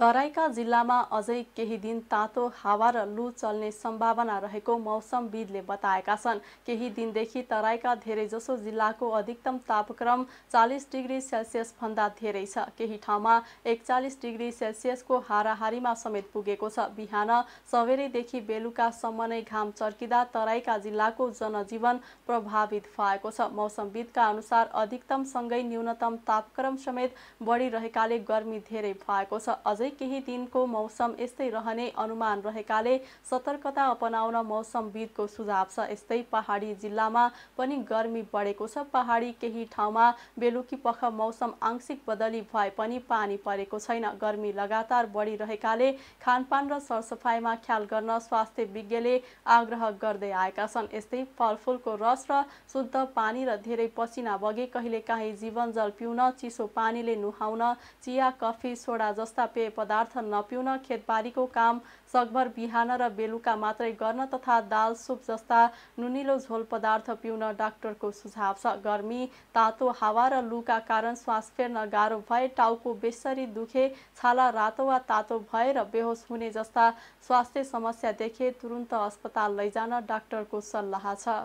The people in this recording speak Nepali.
तराईका जिल्लामा अझै केही दिन तातो हावा र लु चल्ने सम्भावना रहेको मौसमविदले बताएका छन् केही दिनदेखि तराईका धेरैजसो जिल्लाको अधिकतम तापक्रम चालिस डिग्री सेल्सियस भन्दा धेरै छ केही ठाउँमा एकचालिस डिग्री सेल्सियसको हाराहारीमा समेत पुगेको छ बिहान सबेरैदेखि बेलुकासम्म नै घाम चर्किँदा तराईका जिल्लाको जनजीवन प्रभावित भएको छ मौसमविदका अनुसार अधिकतमसँगै न्यूनतम तापक्रम समेत बढिरहेकाले गर्मी धेरै भएको छ अझै अझै केही दिनको मौसम यस्तै रहने अनुमान रहेकाले सतर्कता अपनाउन मौसमविदको सुझाव छ यस्तै पहाडी जिल्लामा पनि गर्मी बढेको छ पहाडी केही ठाउँमा बेलुकी पख मौसम आंशिक बदली भए पनि पानी परेको छैन गर्मी लगातार बढिरहेकाले खानपान र सरसफाइमा ख्याल गर्न स्वास्थ्य विज्ञले आग्रह गर्दै आएका छन् यस्तै फलफुलको रस र शुद्ध पानी र धेरै पसिना बगे कहिलेकाहीँ जीवन जल पिउन चिसो पानीले नुहाउन चिया कफी सोडा जस्ता पेय पदार्थ नपिउन खेतबारीको काम सकभर बिहान र बेलुका मात्रै गर्न तथा दाल सुप जस्ता नुनिलो झोल पदार्थ पिउन डाक्टरको सुझाव छ गर्मी तातो हावा र लुका कारण श्वास फेर्न गाह्रो भए टाउको बेसरी दुखे छाला रातो वा तातो भए र बेहोस हुने जस्ता स्वास्थ्य समस्या देखे तुरुन्त अस्पताल लैजान डाक्टरको सल्लाह छ